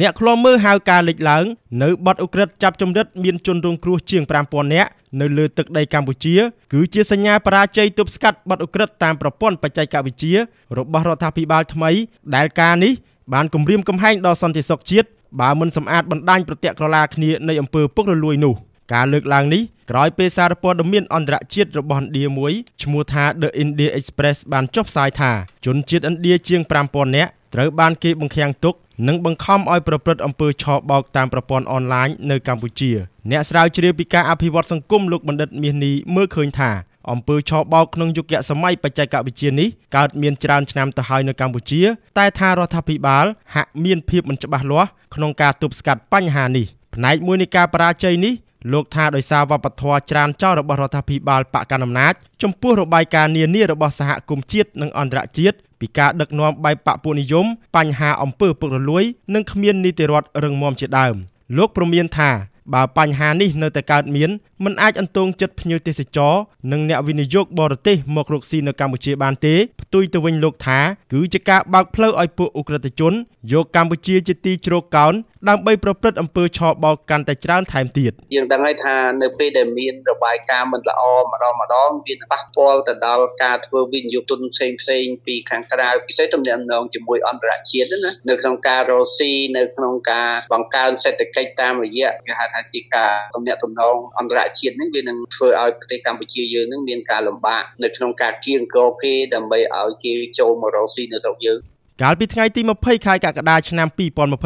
អ្នកឃ្លាំមើលហៅការលេចឡើងនៅបាត់អូក្រិតចាប់ចម្រិតមានជនរងគ្រោះជាង5000នាក់នៅលើទឹកដីកម្ពុជាគឺជាសញ្ញាបរាជ័យទប់ស្កាត់បាត់អូក្រិតតាមប្រព័ន្ធបច្ចេកវិទ្យារបស់រដ្ឋាភិបាលថ្មីដែលការនេះបានគម្រាមកំហែងដល់សន្តិសុខជាតិបើមិនសម្អាតបណ្ដាញប្រតិក្រឡាគ្នានៃអំពើពុករលួយនោះការលើកឡើងនេះក្រោយពេលសារព័ត៌មានអន្តរជាតិរបស់ឥណ្ឌាមួយឈ្មោះថា The India Express បានចុះផ្សាយថាជនជាតិឥណ្ឌាជាង5000នាក់ត្រូវបានគេបង្ខាំងទុកនិងបង្ខំឲ្យប្រព្រឹត្តអំពើឆបោកតាមប្រព័ន្ធអនឡាញនៅកម្ពុជាអ្នកស្រាវជ្រាវពីការអភិវឌ្ឍសង្គមលោកបណ្ឌិតមាសនីមើលឃើញថាអំពើឆបោកក្នុងយុគសម័យបច្ចេកវិទ្យានេះកើតមានច្រើនឆ្នាំទៅហើយនៅកម្ពុជាតែថារដ្ឋាភិបាល ហាក់មានភាពមិនច្បាស់លាស់ក្នុងការទប់ស្កាត់បញ្ហានេះផ្នែក មួយនៃការបរាជ័យនេះលោកថាដោយសារវប្បធម៌ច្រានចោលរបស់រដ្ឋាភិបាលបកកណ្ដាលអំណាចចំពោះរបាយការណ៍នានារបស់សហគមន៍ជាតិនិងអន្តរជាតិពីការដឹកនាំបែបបកពួកនិយមបញ្ហាអំពើពុករលួយ និងគ្មាននីតិរដ្ឋរឹងមាំជាដើមលោកព្រមានថាបើបញ្ហានេះនៅតែកើតមានมันអាចអន្ទងចិត្តភ្ញៀវទេសចរនិងអ្នកវិនិយោគបរទេសមករកស៊ីនៅកម្ពុជាបានទេផ្ទុយទៅវិញលោក ថា គឺជាការបើកផ្លូវឲ្យពួកអ ுக ្រិតជន យកកម្ពុជាជាទីជ្រកកោនដើម្បីប្រព្រឹត្តអំពើឆបោកកាន់តែច្រើន ថែមទៀតយើងដឹងហើយថា នៅពេលដែលមានរបាយការណ៍មិនល្អម្ដងម្ដងវាប៉ះពាល់ទៅដល់ការធ្វើវិនិយោគទុនផ្សេងផ្សេង ពីខាងក្រៅពិសេសទំនាក់ទំនងជាមួយ អន្តរជាតិណានៅ ក្នុងការរកស៊ីនៅក្នុងការបង្កើនសេដ្ឋកិច្ចតាមរយៈគេហៅថាហើយពីការទំនាក់ទំនងអន្តរជាតិហ្នឹងវានឹងធ្វើឲ្យប្រទេសកម្ពុជាយើងហ្នឹងមានការលំបាកនៅក្នុងការគៀងគរគេដើម្បីឲ្យគេចូលមករកស៊ីនៅស្រុកយើងកាលពីថ្ងៃទី20ខែកក្កដាឆ្នាំ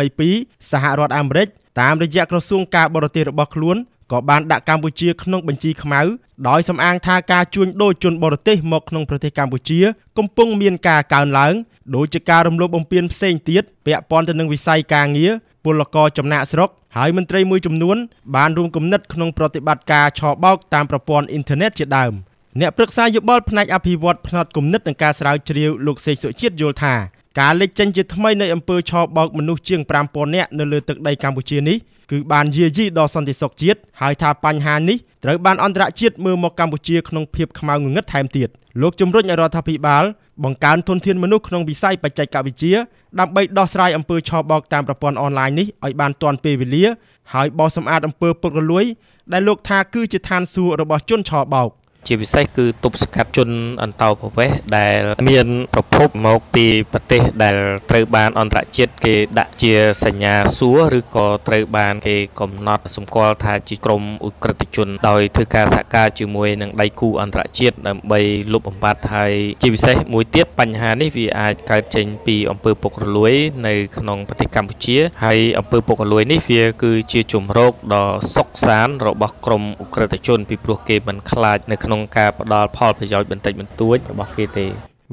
2022សហរដ្ឋអាមេរិកតាមរយៈក្រសួងការបរទេសរបស់ខ្លួនក៏បានដាក់កម្ពុជាក្នុងបញ្ជីខ្មៅដោយសំអាងថាការជួញដូរជនបរទេសមកក្នុងប្រទេសកម្ពុជា កំពុង មានការកើនឡើងដោយជាការរំលោភបំពានផ្សេងទៀតពាក់ព័ន្ធទៅនឹងវិស័យការងារពលករចំណាក់ស្រុកហើយមន្ត្រីមួយចំនួនបានរួមគំនិតក្នុងប្រតិបត្តិការឆបោកតាមប្រព័ន្ធអ៊ីនធឺណិតជាដើមអ្នកប្រឹក្សាយោបល់ផ្នែកអភិវឌ្ឍផ្នែកគំនិតនិងការស្រាវជ្រាវលោកសេកសុជាតិយល់ថាការលេចចេញជាថ្មីនៃអំពើឆោបោកមនុស្សជាង5000នាក់នៅលើទឹកដីកម្ពុជានេះគឺបានយាយីដល់សន្តិសុខជាតិហើយថាបញ្ហានេះត្រូវបានអន្តរជាតិមើលមកកម្ពុជាក្នុងភាពខ្មៅងងឹតថែមទៀតលោកជំរិនរដ្ឋាភិបាលបង្កើនធនធានមនុស្សក្នុងវិស័យបច្ចេកវិទ្យាដើម្បីដោះស្រាយអំពើឆោបោកតាមប្រព័ន្ធអនឡាញនេះឲ្យបានទាន់ពេលវេលា ហើយបោសសម្អាតអំពើពុករលួយ ដែលលោកថាគឺជាឋានសួគ៌របស់ជនឆោបោកជាពិសេសគឺទប់ស្កាត់ជនអន្តោប្រវេសន៍ដែលមានប្រភពមកពីប្រទេសដែលត្រូវបានអន្តរជាតិគេដាក់ជា សញ្ញាសួរ ឬក៏ត្រូវបាន គេកំណត់សម្គាល់ថាជាក្រុមឧក្រិដ្ឋជនដោយធ្វើការសហការជាមួយនឹងដៃគូអន្តរជាតិដើម្បីលុបបំបាត់ហើយជាពិសេសមួយទៀតបញ្ហានេះវាអាចកើតចេញពីអំពើពុករលួយនៅក្នុងប្រទេសកម្ពុជាហើយអំពើពុករលួយនេះវា គឺជាជំរកដ៏សុកសានរបស់ក្រុមឧក្រិដ្ឋជនពីព្រោះគេមិនខ្លាចនៅក្នុងក្នុងការផ្ដល់ផលប្រយោជន៍បន្តិចបន្តួចរបស់គេទេ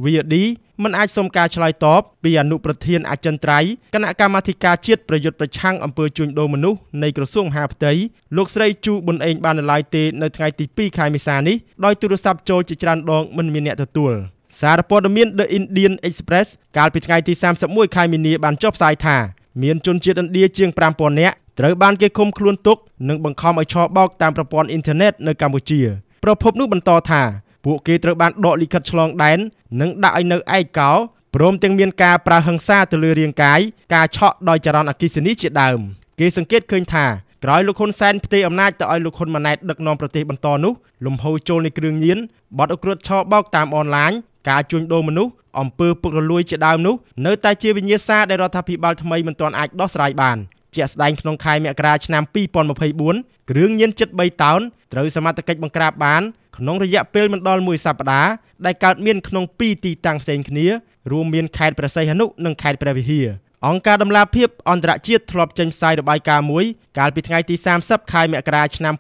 VD មិនអាចសុំការឆ្លើយតបពីអនុប្រធានអចិន្ត្រៃយ៍គណៈកម្មាធិការជាតិប្រយុទ្ធប្រឆាំងអំពើជួញដូរមនុស្សនៃក្រសួងមហាផ្ទៃលោកស្រីជូប៊ុនអេងបានឡាយទេនៅថ្ងៃទី2ខែមេសានេះដោយទូរស័ព្ទចូលជាច្រើនដងមិនមានអ្នកទទួលសារព័ត៌មាន The Indian Express កាលពីថ្ងៃទី31ខែមីនាបានចុះផ្សាយថាមានជនជាតិឥណ្ឌាជាង5000នាក់ត្រូវបានគេឃុំខ្លួនទុក និងបង្ខំឲ្យឆោបោកតាមប្រព័ន្ធអ៊ីនធឺណិតនៅកម្ពុជាប្រភពនោះបន្តថាពួកគេត្រូវបានដកលិខិតឆ្លងដែននិងដាក់ឲ្យនៅឯកោព្រមទាំងមានការប្រើហិង្សាទៅលើរាងកាយការឆក់ដោយចរន្តអគិសនីជាដើមគេសង្កេតឃើញថាក្រោយលោកហ៊ុនសែនផ្ទេរអំណាចទៅឲ្យលោកហ៊ុនម៉ាណែតដឹកនាំប្រទេសបន្តនោះលំហូរចូលនៃគ្រឿងញៀនបទអក្រិតឆោបោកតាមអនឡាញការជួញដូរមនុស្សអំពើពុករលួយជាដើមនោះនៅតែជាវិញ្ញាសាដែលរដ្ឋាភិបាលថ្មីមិនទាន់អាចដោះស្រាយបាន។ជាក់ស្ដែងក្នុងខែមករាឆ្នាំ2024គ្រឿងញៀនជិត3តោនត្រូវសមត្ថកិច្ចបង្ក្រាបបាន ក្នុងរយៈពេលមិនដល់មួយសប្តាហ៍ដែលកើតមានក្នុង2ទីតាំងផ្សេងគ្នារួមមានខេត្តព្រះសីហនុនិងខេត្តព្រះវិហារអង្គការដំឡាភិបអន្តរជាតិធ្លាប់ចេញផ្សាយរបាយការណ៍មួយកាលពីថ្ងៃទី30ខែមករាឆ្នាំ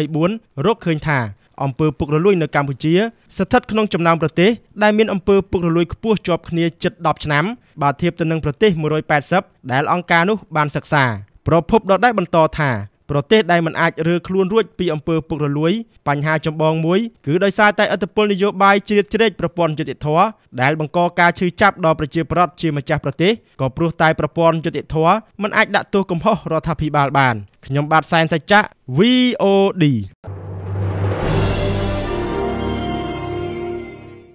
2024រកឃើញថាអំពើពុករលួយនៅកម្ពុជា ស្ថិតក្នុងចំណោមប្រទេសដែលមានអំពើពុករលួយខ្ពស់ជាប់គ្នាជិត10ឆ្នាំបើធៀបទៅនឹងប្រទេស180ដែលអង្គការនោះបានសិក្សាប្រភពដដែលបន្តថាប្រទេសដែលមិនអាចរើខ្លួនរួចពីអំពើពុករលួយបញ្ហាចម្បងមួយ គឺដោយសារតែឥទ្ធិពលនយោបាយជ្រៀតជ្រែកប្រព័ន្ធយុតិធធដែលបង្កការឈឺចាប់ដល់ប្រជាប្រដ្ឋជាម្ចាស់ប្រទេសក៏ព្រោះតែប្រព័ន្ធយុតិធធមិនអាចដាក់ទោសកំហុសរដ្ឋាភិបាលបានខ្ញុំបាទសែនសច្ចៈ VOD